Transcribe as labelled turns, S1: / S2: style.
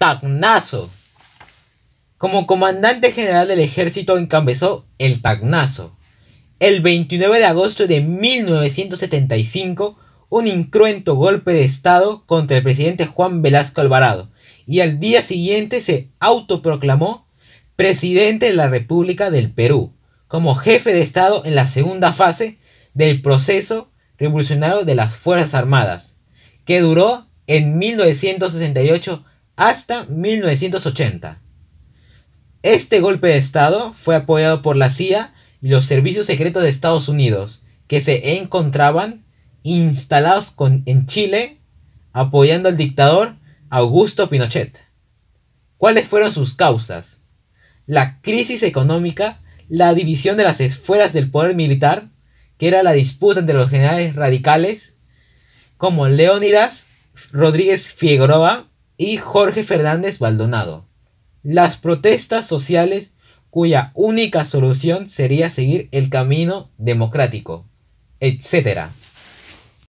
S1: Tagnazo. Como comandante general del ejército encabezó el Tagnazo. El 29 de agosto de 1975, un incruento golpe de Estado contra el presidente Juan Velasco Alvarado, y al día siguiente se autoproclamó presidente de la República del Perú, como jefe de Estado en la segunda fase del proceso revolucionario de las Fuerzas Armadas, que duró en 1968 hasta 1980. Este golpe de Estado fue apoyado por la CIA y los servicios secretos de Estados Unidos, que se encontraban instalados en Chile apoyando al dictador Augusto Pinochet. ¿Cuáles fueron sus causas? La crisis económica, la división de las esferas del poder militar, que era la disputa entre los generales radicales, como Leónidas Rodríguez Figueroa y Jorge Fernández Baldonado. Las protestas sociales cuya única solución sería seguir el camino democrático, etc.